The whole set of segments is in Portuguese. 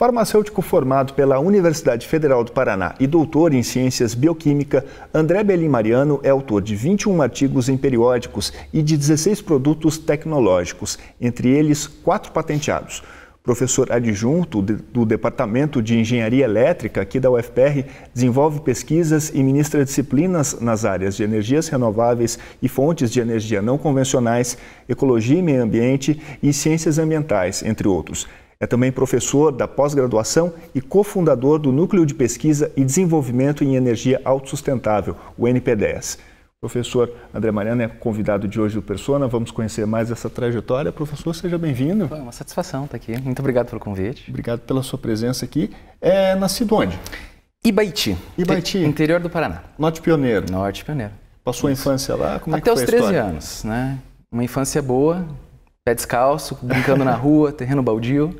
Farmacêutico formado pela Universidade Federal do Paraná e doutor em Ciências Bioquímica, André Belim Mariano é autor de 21 artigos em periódicos e de 16 produtos tecnológicos, entre eles quatro patenteados. Professor adjunto do Departamento de Engenharia Elétrica aqui da UFPR, desenvolve pesquisas e ministra disciplinas nas áreas de energias renováveis e fontes de energia não convencionais, ecologia e meio ambiente e ciências ambientais, entre outros. É também professor da pós-graduação e cofundador do Núcleo de Pesquisa e Desenvolvimento em Energia Autossustentável, o NP10. Professor André Mariano é convidado de hoje do Persona. Vamos conhecer mais essa trajetória. Professor, seja bem-vindo. É uma satisfação estar aqui. Muito obrigado pelo convite. Obrigado pela sua presença aqui. É nascido onde? Ibaiti. Ibaiti. Interior do Paraná. Norte pioneiro. Norte pioneiro. Passou Isso. a infância lá? Como é Até é os 13 anos, né? Uma infância boa, pé descalço, brincando na rua, terreno baldio.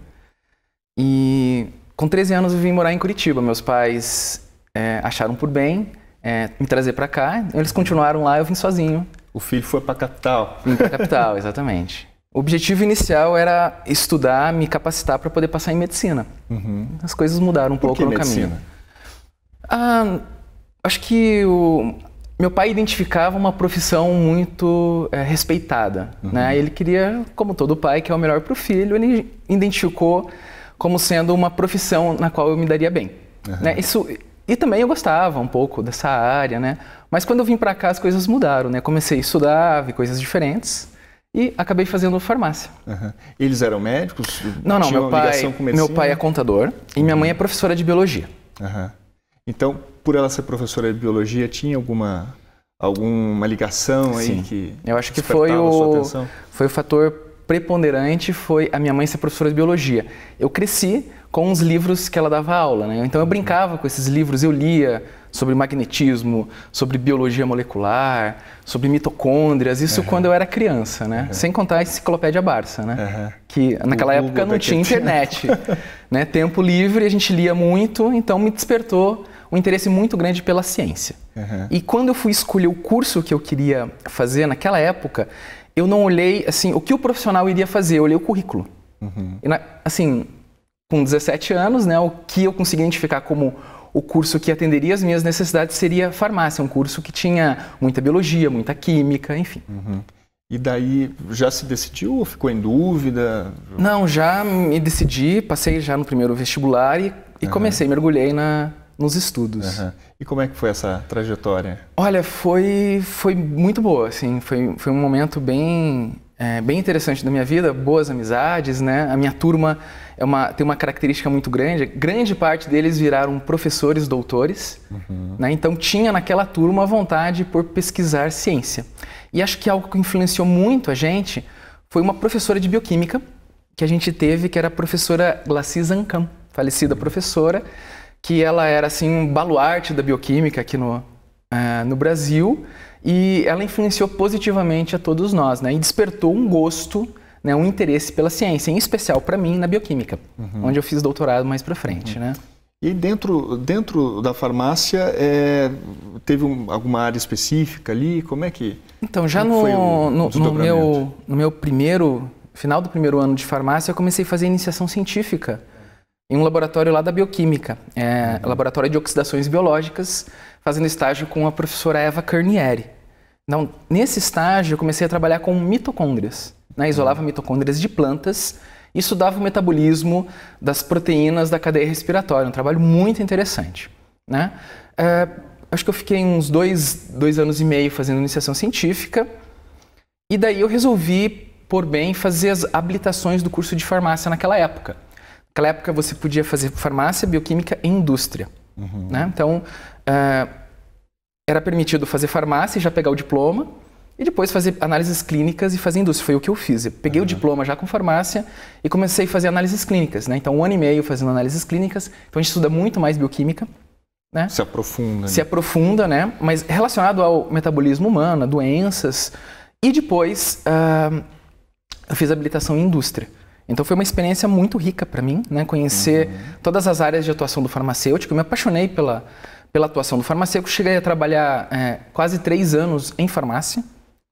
E com 13 anos eu vim morar em Curitiba. Meus pais é, acharam por bem é, me trazer para cá. Eles continuaram lá, eu vim sozinho. O filho foi para capital. Vim para capital, exatamente. O objetivo inicial era estudar, me capacitar para poder passar em medicina. Uhum. As coisas mudaram um por pouco no medicina? caminho. Ah, acho que o meu pai identificava uma profissão muito é, respeitada, né? uhum. né? Ele queria, como todo pai, que é o melhor para o filho. Ele identificou como sendo uma profissão na qual eu me daria bem. Uhum. Né? Isso e também eu gostava um pouco dessa área, né? Mas quando eu vim para cá as coisas mudaram, né? Comecei a estudar, vi coisas diferentes e acabei fazendo farmácia. Uhum. Eles eram médicos? Não, não. Meu pai, meu pai é contador e minha mãe é professora de biologia. Uhum. Então, por ela ser professora de biologia, tinha alguma alguma ligação aí Sim. que eu acho que foi o foi o fator preponderante foi a minha mãe ser professora de biologia. Eu cresci com os livros que ela dava aula, né? Então eu uhum. brincava com esses livros, eu lia sobre magnetismo, sobre biologia molecular, sobre mitocôndrias, isso uhum. quando eu era criança, né? Uhum. Sem contar a enciclopédia Barça, né? Uhum. Que naquela o época Google não tinha internet, né? Tempo livre, a gente lia muito, então me despertou um interesse muito grande pela ciência. Uhum. E quando eu fui escolher o curso que eu queria fazer naquela época, eu não olhei assim o que o profissional iria fazer, eu olhei o currículo. Uhum. E, assim, com 17 anos, né, o que eu consegui identificar como o curso que atenderia as minhas necessidades seria farmácia, é um curso que tinha muita biologia, muita química, enfim. Uhum. E daí já se decidiu ou ficou em dúvida? Não, já me decidi, passei já no primeiro vestibular e, e uhum. comecei, mergulhei na, nos estudos. Uhum. E como é que foi essa trajetória? Olha, foi, foi muito boa, assim, foi, foi um momento bem, é, bem interessante da minha vida, boas amizades, né? A minha turma é uma, tem uma característica muito grande, grande parte deles viraram professores doutores, uhum. né? Então tinha naquela turma a vontade por pesquisar ciência. E acho que algo que influenciou muito a gente foi uma professora de bioquímica que a gente teve, que era a professora Glacis Ancam, falecida uhum. professora, que ela era assim um baluarte da bioquímica aqui no, é, no Brasil e ela influenciou positivamente a todos nós, né? E despertou um gosto, né, um interesse pela ciência, em especial para mim na bioquímica, uhum. onde eu fiz doutorado mais para frente, uhum. né? E dentro, dentro da farmácia, é, teve um, alguma área específica ali? Como é que. Então, já no, o, no, no, meu, no meu primeiro, final do primeiro ano de farmácia, eu comecei a fazer iniciação científica em um laboratório lá da bioquímica, é, laboratório de oxidações biológicas, fazendo estágio com a professora Eva Carnieri. Então, nesse estágio, eu comecei a trabalhar com mitocôndrias. Né? Isolava mitocôndrias de plantas e estudava o metabolismo das proteínas da cadeia respiratória. Um trabalho muito interessante. Né? É, acho que eu fiquei uns dois, dois anos e meio fazendo iniciação científica. E daí eu resolvi, por bem, fazer as habilitações do curso de farmácia naquela época. Naquela época você podia fazer farmácia, bioquímica e indústria. Uhum. Né? Então, eh, era permitido fazer farmácia e já pegar o diploma, e depois fazer análises clínicas e fazer indústria. Foi o que eu fiz. Eu peguei uhum. o diploma já com farmácia e comecei a fazer análises clínicas. Né? Então, um ano e meio fazendo análises clínicas. Então, a gente estuda muito mais bioquímica. Né? Se aprofunda. Né? Se aprofunda, né? Mas relacionado ao metabolismo humano, doenças. E depois, uh, eu fiz habilitação em indústria. Então foi uma experiência muito rica para mim, né? Conhecer uhum. todas as áreas de atuação do farmacêutico. Eu me apaixonei pela, pela atuação do farmacêutico. Cheguei a trabalhar é, quase três anos em farmácia,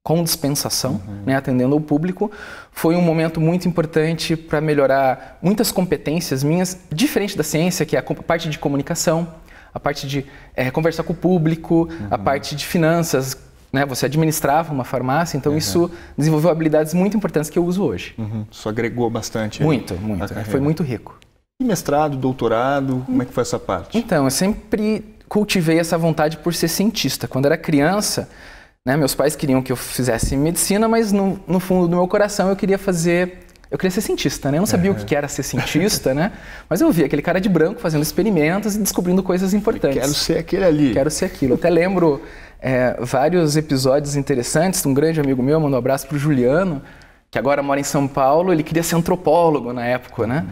com dispensação, uhum. né, atendendo o público. Foi um momento muito importante para melhorar muitas competências minhas, diferente da ciência, que é a parte de comunicação, a parte de é, conversar com o público, uhum. a parte de finanças, né, você administrava uma farmácia, então uhum. isso desenvolveu habilidades muito importantes que eu uso hoje. Uhum. Isso agregou bastante. Né? Muito, muito. Foi muito rico. E mestrado, doutorado, como é que foi essa parte? Então, eu sempre cultivei essa vontade por ser cientista. Quando era criança, né, meus pais queriam que eu fizesse medicina, mas no, no fundo do meu coração eu queria fazer eu queria ser cientista, né? Eu não sabia o que uhum. era ser cientista, né? Mas eu via aquele cara de branco fazendo experimentos e descobrindo coisas importantes. Eu quero ser aquele ali. Quero ser aquilo. Eu até lembro é, vários episódios interessantes. Um grande amigo meu mandou um abraço para o Juliano, que agora mora em São Paulo. Ele queria ser antropólogo na época, né?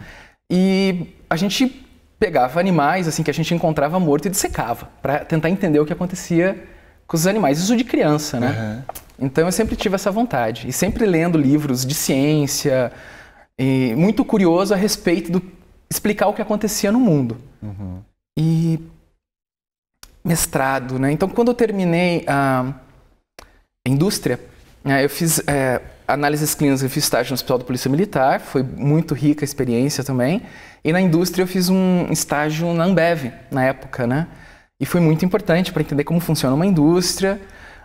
E a gente pegava animais assim que a gente encontrava morto e dissecava para tentar entender o que acontecia com os animais. Isso de criança, né? Uhum. Então eu sempre tive essa vontade e sempre lendo livros de ciência e muito curioso a respeito do explicar o que acontecia no mundo. Uhum. E mestrado, né? Então, quando eu terminei a indústria, né, eu fiz é, análises clínicas, eu fiz estágio no Hospital da Polícia Militar, foi muito rica a experiência também. E na indústria eu fiz um estágio na Ambev, na época, né? E foi muito importante para entender como funciona uma indústria.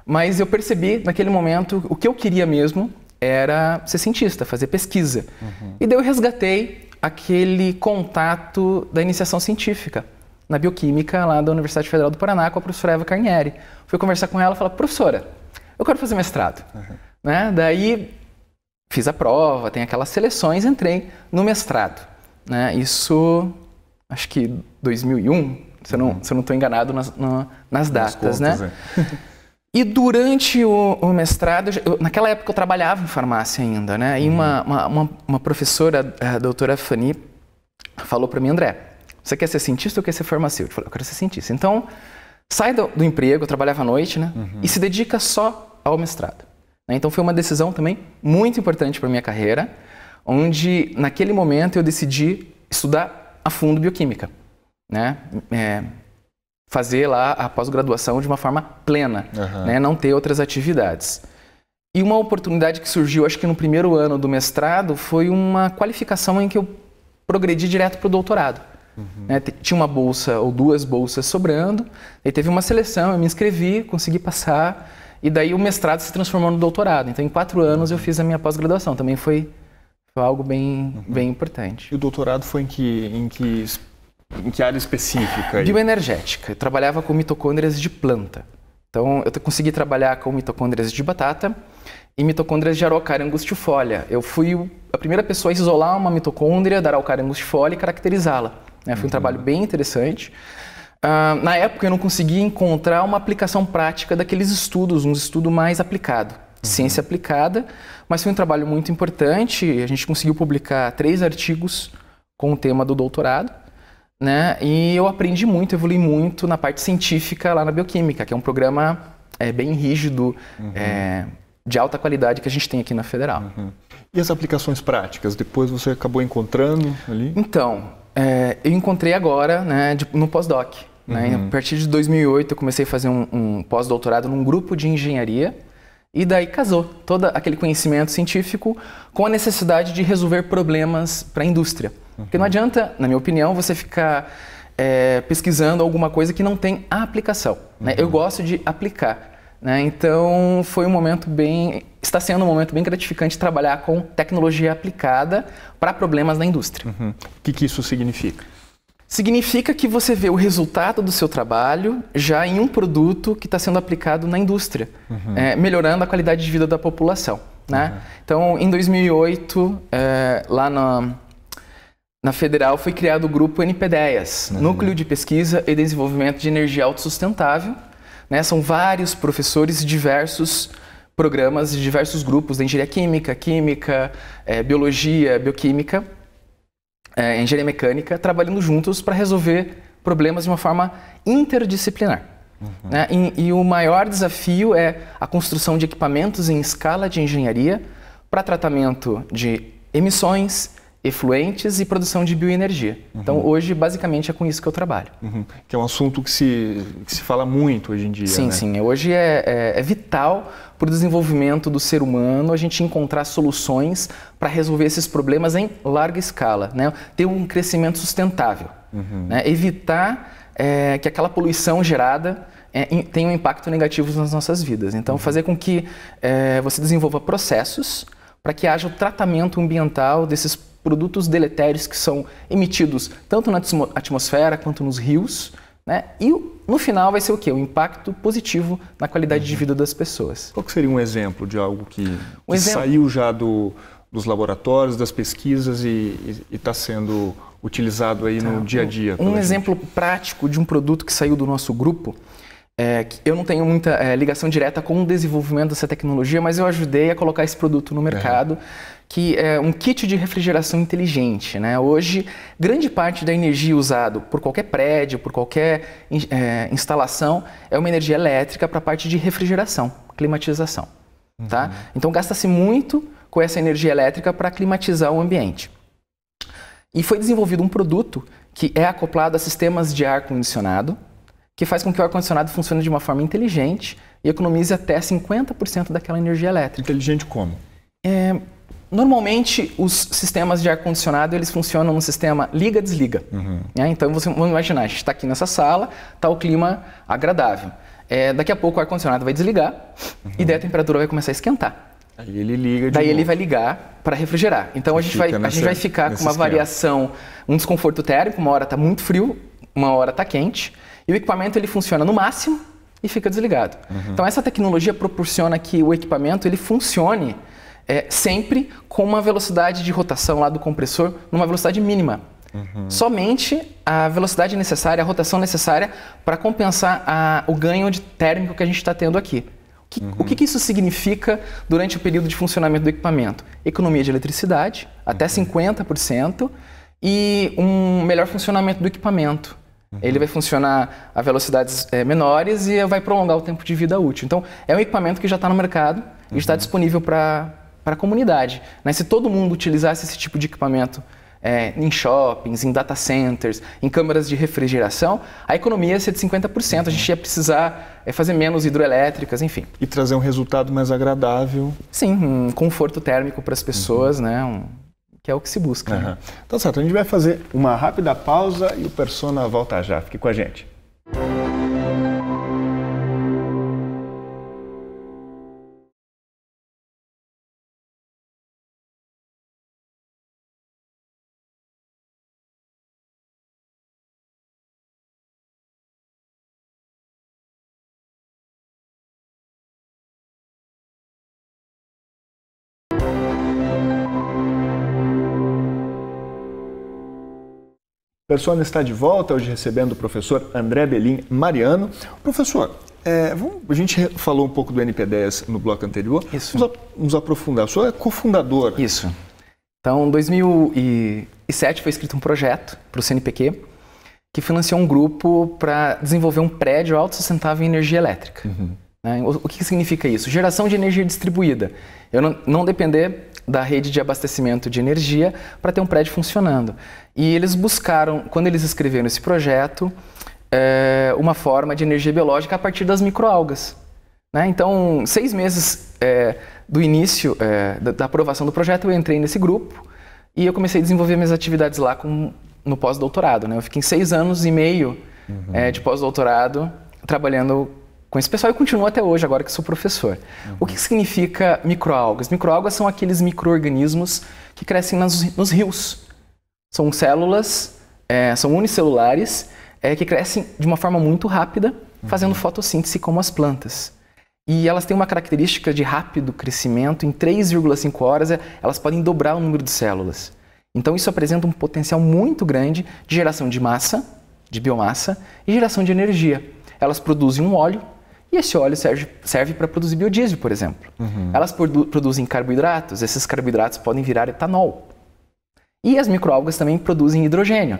Mas eu percebi naquele momento o que eu queria mesmo era ser cientista, fazer pesquisa. Uhum. E daí eu resgatei aquele contato da iniciação científica na Bioquímica lá da Universidade Federal do Paraná com a professora Eva Carnieri. Fui conversar com ela e falei, professora, eu quero fazer mestrado. Uhum. Né? Daí fiz a prova, tem aquelas seleções, entrei no mestrado. Né? Isso, acho que 2001, se eu não uhum. estou enganado nas, no, nas datas, Nos né? é. E durante o, o mestrado, eu, naquela época eu trabalhava em farmácia ainda, né? E uhum. uma, uma, uma, professora, a doutora Fanny, falou para mim, André, você quer ser cientista ou quer ser farmacêutico? Eu falei, eu quero ser cientista. Então, sai do, do emprego, eu trabalhava à noite, né? Uhum. E se dedica só ao mestrado. Né. Então, foi uma decisão também muito importante para minha carreira, onde naquele momento eu decidi estudar a fundo bioquímica, né? É, fazer lá a pós-graduação de uma forma plena, uhum. né? Não ter outras atividades. E uma oportunidade que surgiu, acho que no primeiro ano do mestrado, foi uma qualificação em que eu progredi direto para o doutorado. Uhum. Né? Tinha uma bolsa ou duas bolsas sobrando, aí teve uma seleção, eu me inscrevi, consegui passar, e daí o mestrado se transformou no doutorado. Então, em quatro anos, eu fiz a minha pós-graduação. Também foi, foi algo bem, uhum. bem importante. E o doutorado foi em que, em que, em que área específica? Aí? Bioenergética. Eu trabalhava com mitocôndrias de planta. Então, eu consegui trabalhar com mitocôndrias de batata e mitocôndrias de Araucária angustifolia. Eu fui a primeira pessoa a isolar uma mitocôndria da Araucária angustifolia e caracterizá-la. Né? Foi um uhum. trabalho bem interessante. Uh, na época eu não conseguia encontrar uma aplicação prática daqueles estudos, um estudo mais aplicado, uhum. ciência aplicada, mas foi um trabalho muito importante. A gente conseguiu publicar três artigos com o tema do doutorado, né? E eu aprendi muito, evolui muito na parte científica lá na bioquímica, que é um programa é, bem rígido, uhum. é, de alta qualidade que a gente tem aqui na Federal. Uhum. E as aplicações práticas? Depois você acabou encontrando ali? Então, é, eu encontrei agora né, de, no pós-doc. Né? Uhum. A partir de 2008 eu comecei a fazer um, um pós-doutorado num grupo de engenharia e daí casou todo aquele conhecimento científico com a necessidade de resolver problemas para a indústria. Uhum. Porque não uhum. adianta, na minha opinião, você ficar é, pesquisando alguma coisa que não tem a aplicação. Né? Uhum. Eu gosto de aplicar. Né? Então foi um momento bem, está sendo um momento bem gratificante trabalhar com tecnologia aplicada para problemas da indústria. Uhum. O que, que isso significa? Significa que você vê o resultado do seu trabalho já em um produto que está sendo aplicado na indústria, uhum. é, melhorando a qualidade de vida da população. Né? Uhum. Então, em 2008, é, lá na, na Federal, foi criado o grupo NPDEAS, uhum. Núcleo de Pesquisa e Desenvolvimento de Energia Autossustentável, né? São vários professores de diversos programas, de diversos grupos de engenharia química, química, é, biologia, bioquímica, é, engenharia mecânica, trabalhando juntos para resolver problemas de uma forma interdisciplinar. Uhum. Né? E, e, o maior desafio é a construção de equipamentos em escala de engenharia para tratamento de emissões, efluentes e produção de bioenergia. Então, uhum. Então, hoje, basicamente, é com isso que eu trabalho. Uhum. Que é um assunto que se, que se fala muito hoje em dia. Sim, né? sim. Hoje é, é, é vital para o desenvolvimento do ser humano a gente encontrar soluções para resolver esses problemas em larga escala. Né? Ter um crescimento sustentável. Uhum. Né? Evitar é, que aquela poluição gerada é, tenha um impacto negativo nas nossas vidas. Então, uhum. fazer com que é, você desenvolva processos para que haja o tratamento ambiental desses problemas produtos deletérios que são emitidos tanto na atmosfera quanto nos rios, né? E no final vai ser o quê? O impacto positivo na qualidade uhum. de vida das pessoas. Qual seria um exemplo de algo que, um que exemplo... saiu já do, dos laboratórios, das pesquisas e está sendo utilizado aí no tá. dia a dia? Um exemplo prático de um produto que saiu do nosso grupo é, eu não tenho muita é, ligação direta com o desenvolvimento dessa tecnologia, mas eu ajudei a colocar esse produto no mercado, é. que é um kit de refrigeração inteligente. Né? Hoje, grande parte da energia usada por qualquer prédio, por qualquer é, instalação, é uma energia elétrica para a parte de refrigeração, climatização. Tá? Uhum. Tá? Então, gasta-se muito com essa energia elétrica para climatizar o ambiente. E foi desenvolvido um produto que é acoplado a sistemas de ar-condicionado, que faz com que o ar-condicionado funcione de uma forma inteligente e economize até 50% daquela energia elétrica. Inteligente como? É, normalmente, os sistemas de ar-condicionado, eles funcionam no sistema liga-desliga. Uhum. Né? Então, você, vamos imaginar, a gente está aqui nessa sala, está o clima agradável. É, daqui a pouco o ar-condicionado vai desligar uhum. e daí a temperatura vai começar a esquentar. Aí ele liga Daí novo. ele vai ligar para refrigerar. Então a gente, vai, nessa, a gente vai ficar com uma esquema. variação, um desconforto térmico, uma hora está muito frio, uma hora está quente. E o equipamento ele funciona no máximo e fica desligado. Uhum. Então essa tecnologia proporciona que o equipamento ele funcione é, sempre com uma velocidade de rotação lá do compressor numa velocidade mínima. Uhum. Somente a velocidade necessária, a rotação necessária para compensar a, o ganho de térmico que a gente está tendo aqui. O, que, uhum. o que, uhum. que, isso significa durante o período de funcionamento do equipamento? Economia de eletricidade, até 50%, uhum. e um melhor funcionamento do equipamento. Uhum. Ele vai funcionar a velocidades é, menores e vai prolongar o tempo de vida útil. Então, é um equipamento que já está no mercado uhum. e está uhum. disponível para a comunidade. Né? Se todo mundo utilizasse esse tipo de equipamento é, em shoppings, em data centers, em câmaras de refrigeração, a economia ia ser de 50%. A gente ia precisar é, fazer menos hidroelétricas, enfim. E trazer um resultado mais agradável. Sim, um conforto térmico para as pessoas, uhum. né? Um que é o que se busca. Uhum. Né? Então, certo, a gente vai fazer uma rápida pausa e o Persona volta já. Fique com a gente. Música Persona está de volta hoje recebendo o professor André Belim Mariano. Professor, é, vamos, a gente falou um pouco do NP10 no bloco anterior. Isso. Vamos, vamos aprofundar. O senhor é cofundador. Isso. Então, em 2007 foi escrito um projeto para o CNPq que financiou um grupo para desenvolver um prédio autossustentável em energia elétrica. Uhum. Né? O que significa isso? Geração de energia distribuída. Eu não, não depender da rede de abastecimento de energia para ter um prédio funcionando. E eles buscaram, quando eles escreveram esse projeto, é, uma forma de energia biológica a partir das microalgas. Né? Então, seis meses é, do início é, da, aprovação do projeto, eu entrei nesse grupo e eu comecei a desenvolver minhas atividades lá com, no pós-doutorado. Né? Eu fiquei seis anos e meio uhum. de pós-doutorado trabalhando com esse pessoal e continuo até hoje, agora que sou professor. Uhum. O que significa microalgas? Microalgas são aqueles microorganismos que crescem nas, nos rios. São células, é, são unicelulares, é, que crescem de uma forma muito rápida, fazendo uhum. fotossíntese como as plantas. E elas têm uma característica de rápido crescimento, em 3,5 horas é, elas podem dobrar o número de células. Então isso apresenta um potencial muito grande de geração de massa, de biomassa e geração de energia. Elas produzem um óleo e esse óleo serve, serve para produzir biodiesel, por exemplo. Uhum. Elas produ produzem carboidratos, esses carboidratos podem virar etanol. E as microalgas também produzem hidrogênio.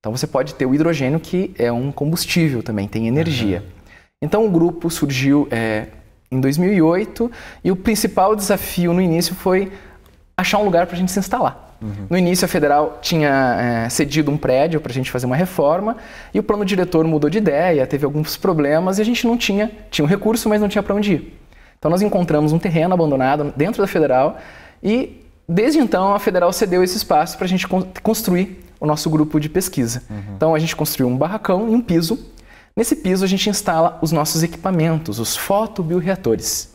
Então você pode ter o hidrogênio que é um combustível também, tem energia. Uhum. Então o grupo surgiu é, em 2008 e o principal desafio no início foi achar um lugar para a gente se instalar. Uhum. No início, a federal tinha é, cedido um prédio para a gente fazer uma reforma e o plano diretor mudou de ideia, teve alguns problemas e a gente não tinha, tinha um recurso, mas não tinha para onde ir. Então, nós encontramos um terreno abandonado dentro da federal e, desde então, a federal cedeu esse espaço para a gente construir o nosso grupo de pesquisa. Uhum. Então, a gente construiu um barracão e um piso. Nesse piso, a gente instala os nossos equipamentos, os fotobioreatores.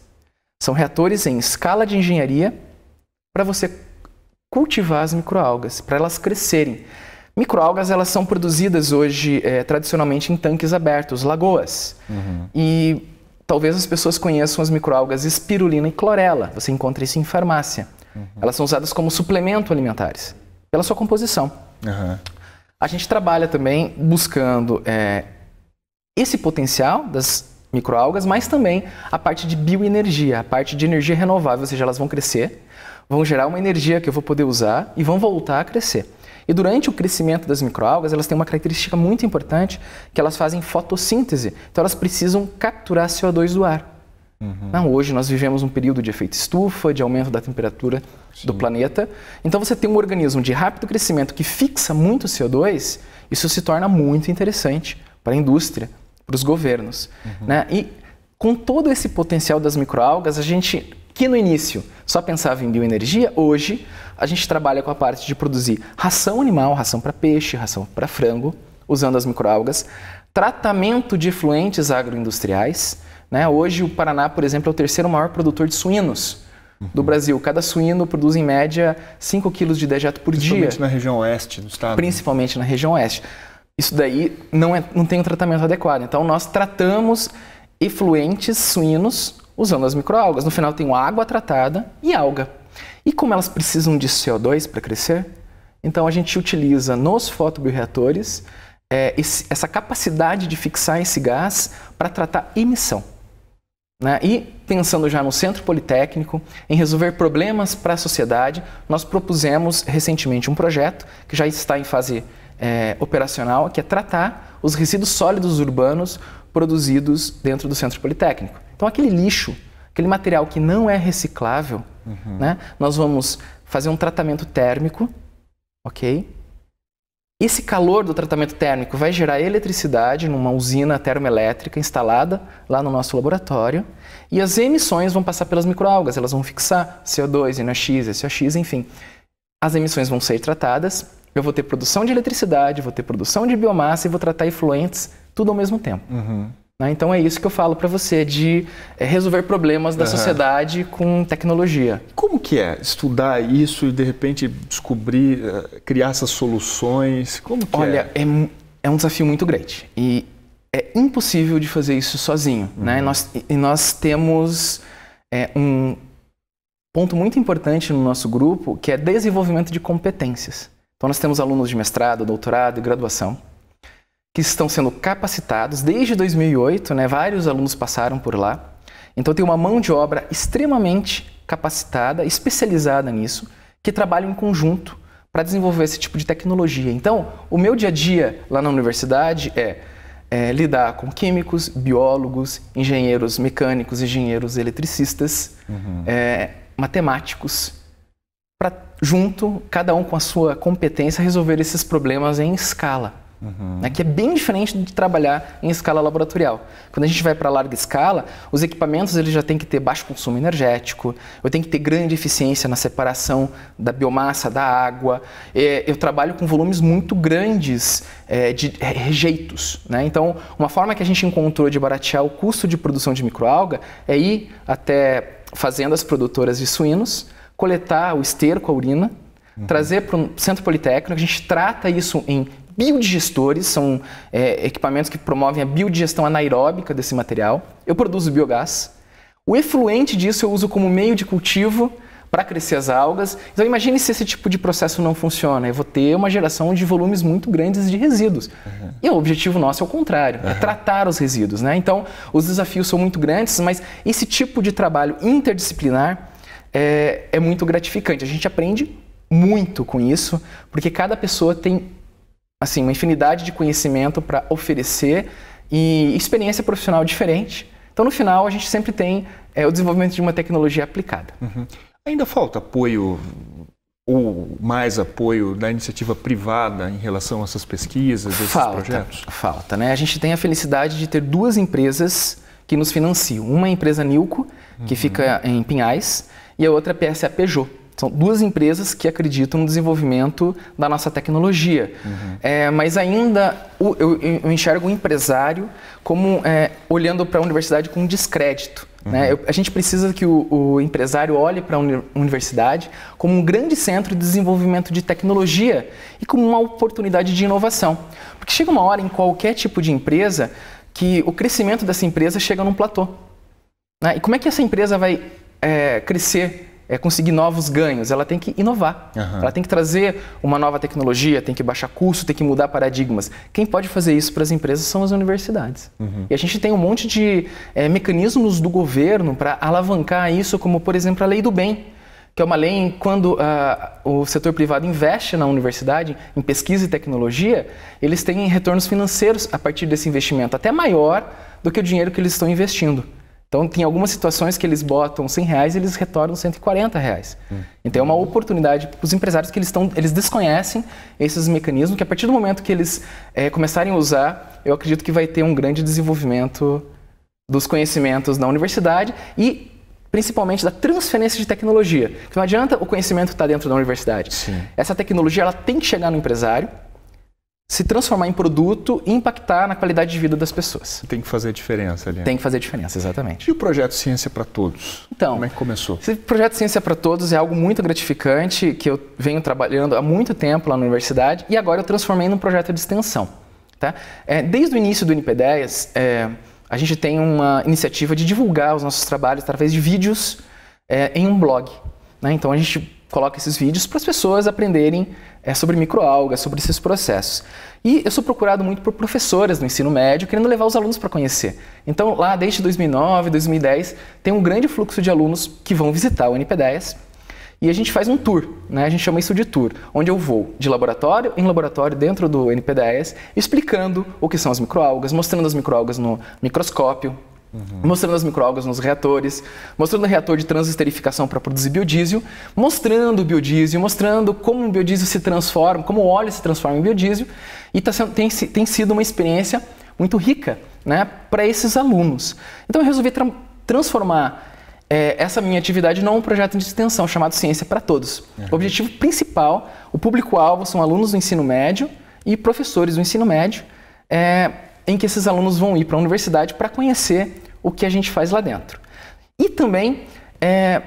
São reatores em escala de engenharia para você cultivar as microalgas, para elas crescerem. Microalgas elas são produzidas hoje é, tradicionalmente em tanques abertos, lagoas. Uhum. E talvez as pessoas conheçam as microalgas espirulina e clorela. Você encontra isso em farmácia. Uhum. Elas são usadas como suplemento alimentares pela sua composição. Uhum. A gente trabalha também buscando é, esse potencial das microalgas, mas também a parte de bioenergia, a parte de energia renovável, ou seja, elas vão crescer vão gerar uma energia que eu vou poder usar e vão voltar a crescer. E durante o crescimento das microalgas, elas têm uma característica muito importante, que elas fazem fotossíntese. Então elas precisam capturar CO2 do ar. Uhum. Não, hoje nós vivemos um período de efeito estufa, de aumento da temperatura Sim. do planeta. Então você tem um organismo de rápido crescimento que fixa muito CO2, isso se torna muito interessante para a indústria, para os governos. Uhum. Né? E com todo esse potencial das microalgas, a gente que no início só pensava em bioenergia, hoje a gente trabalha com a parte de produzir ração animal, ração para peixe, ração para frango, usando as microalgas, tratamento de efluentes agroindustriais. Né? Hoje o Paraná, por exemplo, é o terceiro maior produtor de suínos do uhum. Brasil. Cada suíno produz em média 5 quilos de dejeto por dia. Principalmente na região oeste do estado. Né? Principalmente na região oeste. Isso daí não, é, não tem um tratamento adequado. Então nós tratamos efluentes suínos usando as microalgas. No final tem água tratada e alga. E como elas precisam de CO2 para crescer, então a gente utiliza nos fotobioreatores é, esse, essa capacidade de fixar esse gás para tratar emissão. Né? E pensando já no Centro Politécnico, em resolver problemas para a sociedade, nós propusemos recentemente um projeto que já está em fase é, operacional, que é tratar os resíduos sólidos urbanos produzidos dentro do Centro Politécnico. Então, aquele lixo, aquele material que não é reciclável, uhum. né? nós vamos fazer um tratamento térmico, ok? Esse calor do tratamento térmico vai gerar eletricidade numa usina termoelétrica instalada lá no nosso laboratório e as emissões vão passar pelas microalgas, elas vão fixar CO2, NOx, SOx, enfim. As emissões vão ser tratadas, eu vou ter produção de eletricidade, vou ter produção de biomassa e vou tratar efluentes tudo ao mesmo tempo. Uhum. Né? Então é isso que eu falo para você de eh, resolver problemas da uhum. sociedade com tecnologia. Como que é estudar isso e de repente descobrir, eh, criar essas soluções? Como que é? Olha, é? é, é um desafio muito grande e é impossível de fazer isso sozinho, uhum. né? E nós, e nós temos é, um ponto muito importante no nosso grupo que é desenvolvimento de competências. Então nós temos alunos de mestrado, doutorado e graduação que estão sendo capacitados desde 2008, né? Vários alunos passaram por lá. Então tem uma mão de obra extremamente capacitada, especializada nisso, que trabalha em conjunto para desenvolver esse tipo de tecnologia. Então, o meu dia a dia lá na universidade é, é lidar com químicos, biólogos, engenheiros mecânicos, engenheiros eletricistas, uhum. é, matemáticos, para junto, cada um com a sua competência, resolver esses problemas em escala. Uhum. Né, que é bem diferente de trabalhar em escala laboratorial. Quando a gente vai para larga escala, os equipamentos eles já têm que ter baixo consumo energético, eu tenho que ter grande eficiência na separação da biomassa, da água. É, eu trabalho com volumes muito grandes é, de rejeitos. Né? Então, uma forma que a gente encontrou de baratear o custo de produção de microalga é ir até fazendas produtoras de suínos, coletar o esterco, a urina, Uhum. trazer para o um centro politécnico, a gente trata isso em biodigestores, são é, equipamentos que promovem a biodigestão anaeróbica desse material. Eu produzo biogás. O efluente disso eu uso como meio de cultivo para crescer as algas. Então imagine se esse tipo de processo não funciona. Eu vou ter uma geração de volumes muito grandes de resíduos. Uhum. E o objetivo nosso é o contrário, é uhum. é tratar os resíduos. Né? Então os desafios são muito grandes, mas esse tipo de trabalho interdisciplinar é, é muito gratificante. A gente aprende muito com isso, porque cada pessoa tem assim, uma infinidade de conhecimento para oferecer e experiência profissional diferente. Então, no final, a gente sempre tem é, o desenvolvimento de uma tecnologia aplicada. Uhum. Ainda falta apoio ou mais apoio da iniciativa privada em relação a essas pesquisas, esses falta, projetos? Falta, né? A gente tem a felicidade de ter duas empresas que nos financiam. Uma é a empresa Nilco, que uhum. fica em Pinhais, e a outra é a PSA Peugeot são duas empresas que acreditam no desenvolvimento da nossa tecnologia. Uhum. É, mas ainda o, eu, eu, enxergo o empresário como é, olhando para a universidade com descrédito. Uhum. Né? Eu, a gente precisa que o, o empresário olhe para a universidade como um grande centro de desenvolvimento de tecnologia e como uma oportunidade de inovação. Porque chega uma hora em qualquer tipo de empresa que o crescimento dessa empresa chega num platô. Né? E como é que essa empresa vai é, crescer é, conseguir novos ganhos, ela tem que inovar. Uhum. Ela tem que trazer uma nova tecnologia, tem que baixar custo, tem que mudar paradigmas. Quem pode fazer isso para as empresas são as universidades. Uhum. E a gente tem um monte de é, mecanismos do governo para alavancar isso, como, por exemplo, a lei do bem que é uma lei em quando uh, o setor privado investe na universidade em pesquisa e tecnologia, eles têm retornos financeiros a partir desse investimento, até maior do que o dinheiro que eles estão investindo. Então, tem algumas situações que eles botam 100 reais e eles retornam 140 reais. Hum. Então, é uma oportunidade para os empresários que eles, tão, eles desconhecem esses mecanismos, que a partir do momento que eles é, começarem a usar, eu acredito que vai ter um grande desenvolvimento dos conhecimentos na universidade e principalmente da transferência de tecnologia. Porque não adianta o conhecimento estar tá dentro da universidade. Sim. Essa tecnologia ela tem que chegar no empresário, se transformar em produto e impactar na qualidade de vida das pessoas. Tem que fazer diferença ali. Tem que fazer diferença, exatamente. E o projeto Ciência para Todos? Então, como é que começou? Esse projeto Ciência para Todos é algo muito gratificante que eu venho trabalhando há muito tempo lá na universidade e agora eu transformei num projeto de extensão. Tá? É, desde o início do NP10, é, a gente tem uma iniciativa de divulgar os nossos trabalhos através de vídeos é, em um blog. Né? Então a gente coloca esses vídeos para as pessoas aprenderem é, sobre microalgas, sobre esses processos. E eu sou procurado muito por professoras no ensino médio, querendo levar os alunos para conhecer. Então, lá desde 2009, 2010, tem um grande fluxo de alunos que vão visitar o NP10 e a gente faz um tour, né? a gente chama isso de tour, onde eu vou de laboratório em laboratório dentro do NP10, explicando o que são as microalgas, mostrando as microalgas no microscópio, Uhum. Mostrando as microalgas nos reatores, mostrando o reator de transesterificação para produzir biodiesel, mostrando o biodiesel, mostrando como o biodiesel se transforma, como o óleo se transforma em biodiesel, e tá sendo, tem, tem sido uma experiência muito rica né, para esses alunos. Então eu resolvi tra transformar é, essa minha atividade num projeto de extensão chamado Ciência para Todos. Uhum. O objetivo principal, o público-alvo são alunos do ensino médio e professores do ensino médio, é, em que esses alunos vão ir para a universidade para conhecer o que a gente faz lá dentro. E também é,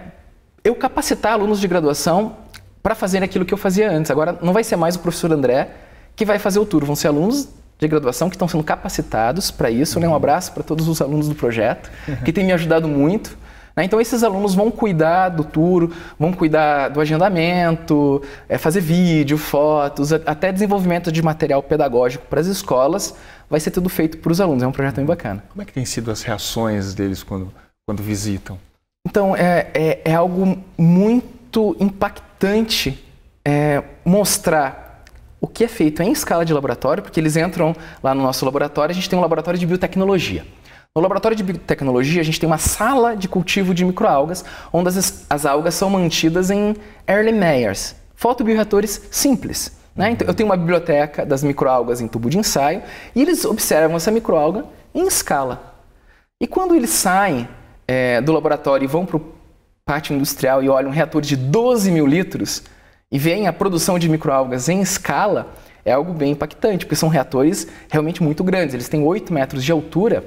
eu capacitar alunos de graduação para fazer aquilo que eu fazia antes. Agora não vai ser mais o professor André que vai fazer o tour, vão ser alunos de graduação que estão sendo capacitados para isso. Né? Um abraço para todos os alunos do projeto que têm me ajudado muito. Né? Então esses alunos vão cuidar do tour, vão cuidar do agendamento, é, fazer vídeo, fotos, até desenvolvimento de material pedagógico para as escolas vai ser tudo feito para os alunos. É um projeto bem bacana. Como é que tem sido as reações deles quando, quando visitam? Então, é, é, é algo muito impactante é, mostrar o que é feito em escala de laboratório, porque eles entram lá no nosso laboratório, a gente tem um laboratório de biotecnologia. No laboratório de biotecnologia, a gente tem uma sala de cultivo de microalgas, onde as, as algas são mantidas em Early Mayers, fotobioreatores simples. Né? Então, eu tenho uma biblioteca das microalgas em tubo de ensaio e eles observam essa microalga em escala. E quando eles saem é, do laboratório e vão para o pátio industrial e olham um reator de 12 mil litros e veem a produção de microalgas em escala, é algo bem impactante, porque são reatores realmente muito grandes. Eles têm 8 metros de altura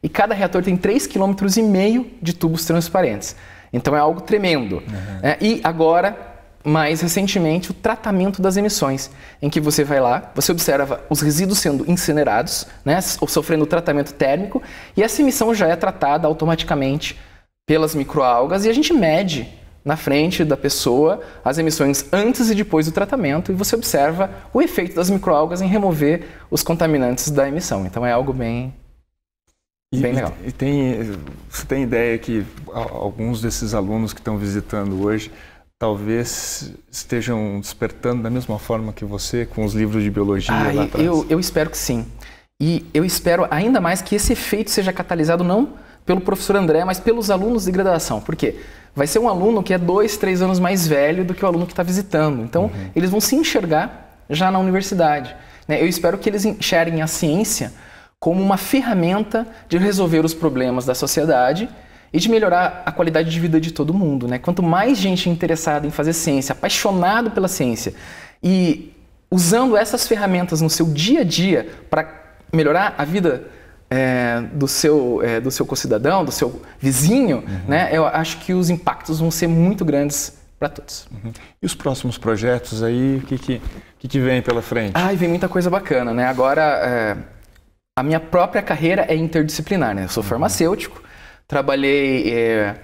e cada reator tem 3,5 km de tubos transparentes. Então é algo tremendo. Uhum. É, e agora mais recentemente o tratamento das emissões, em que você vai lá, você observa os resíduos sendo incinerados, né, sofrendo tratamento térmico, e essa emissão já é tratada automaticamente pelas microalgas e a gente mede na frente da pessoa as emissões antes e depois do tratamento e você observa o efeito das microalgas em remover os contaminantes da emissão. Então é algo bem e, Bem legal. E tem, você tem ideia que alguns desses alunos que estão visitando hoje talvez estejam despertando da mesma forma que você com os livros de biologia ah, lá atrás? Eu, eu espero que sim. E eu espero ainda mais que esse efeito seja catalisado não pelo professor André, mas pelos alunos de graduação. Por quê? Vai ser um aluno que é dois, três anos mais velho do que o aluno que está visitando. Então, uhum. eles vão se enxergar já na universidade. Né? Eu espero que eles enxerguem a ciência como uma ferramenta de resolver os problemas da sociedade e de melhorar a qualidade de vida de todo mundo. Né? Quanto mais gente interessada em fazer ciência, apaixonado pela ciência e usando essas ferramentas no seu dia a dia para melhorar a vida é, do, seu, é, do seu cidadão, do seu vizinho, uhum. né, eu acho que os impactos vão ser muito grandes para todos. Uhum. E os próximos projetos aí, o que, que, que, que vem pela frente? Ah, vem muita coisa bacana, né? Agora, é, a minha própria carreira é interdisciplinar, né? Eu sou uhum. farmacêutico, Trabalhei é,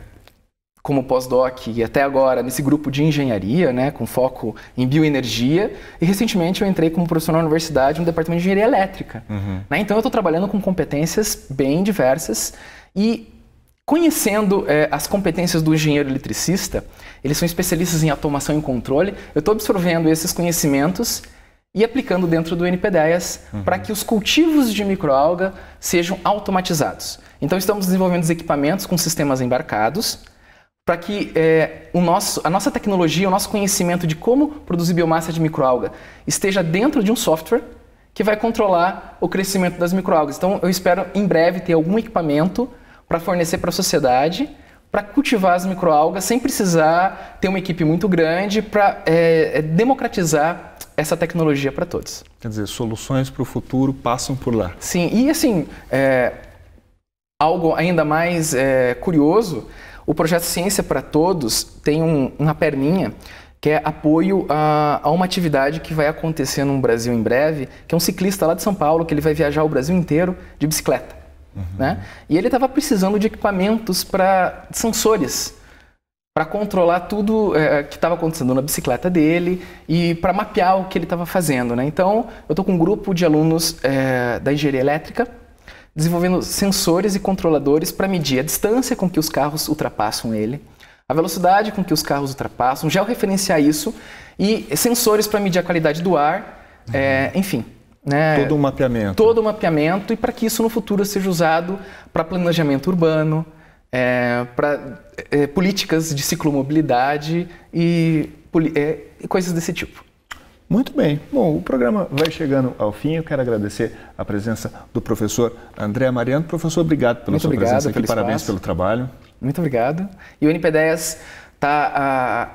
como pós-doc e até agora nesse grupo de engenharia, né, com foco em bioenergia. E recentemente eu entrei como profissional na universidade no departamento de engenharia elétrica. Uhum. Né? Então eu estou trabalhando com competências bem diversas e Conhecendo é, as competências do engenheiro eletricista, eles são especialistas em automação e controle, eu estou absorvendo esses conhecimentos e aplicando dentro do NP10 uhum. para que os cultivos de microalga sejam automatizados. Então estamos desenvolvendo os equipamentos com sistemas embarcados para que é, o nosso, a nossa tecnologia, o nosso conhecimento de como produzir biomassa de microalga esteja dentro de um software que vai controlar o crescimento das microalgas. Então eu espero em breve ter algum equipamento para fornecer para a sociedade para cultivar as microalgas sem precisar ter uma equipe muito grande para é, é, democratizar essa tecnologia para todos. Quer dizer, soluções para o futuro passam por lá. Sim, e assim, é, algo ainda mais é, curioso, o projeto Ciência para Todos tem um, uma perninha que é apoio a, a, uma atividade que vai acontecer no Brasil em breve, que é um ciclista lá de São Paulo, que ele vai viajar o Brasil inteiro de bicicleta. Uhum. Né? E ele estava precisando de equipamentos para sensores para controlar tudo é, que estava acontecendo na bicicleta dele e para mapear o que ele estava fazendo. Né? Então, eu estou com um grupo de alunos é, da engenharia elétrica desenvolvendo sensores e controladores para medir a distância com que os carros ultrapassam ele, a velocidade com que os carros ultrapassam, georreferenciar isso e sensores para medir a qualidade do ar, eh, uhum. é, enfim. Né? Todo um mapeamento. Todo um mapeamento e para que isso no futuro seja usado para planejamento urbano, é, para é, políticas de ciclomobilidade e, é, e coisas desse tipo. Muito bem. Bom, o programa vai chegando ao fim. Eu quero agradecer a presença do professor André Mariano. Professor, obrigado pela Muito sua obrigado presença aqui. Parabéns espaço. pelo trabalho. Muito obrigado. E o NP10 está ah,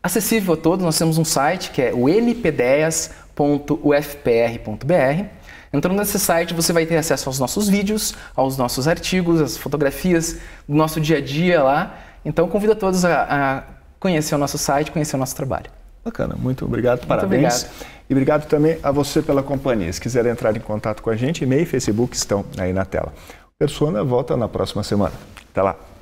acessível a todos. Nós temos um site que é o npdeas.ufpr.br. Entrando nesse site, você vai ter acesso aos nossos vídeos, aos nossos artigos, às fotografias do nosso dia a dia lá. Então, convido todos a, a conhecer o nosso site, conhecer o nosso trabalho. Bacana, muito obrigado, muito parabéns. Obrigado. E obrigado também a você pela companhia. Se quiser entrar em contato com a gente, e-mail e Facebook estão aí na tela. Persona volta na próxima semana. Até lá.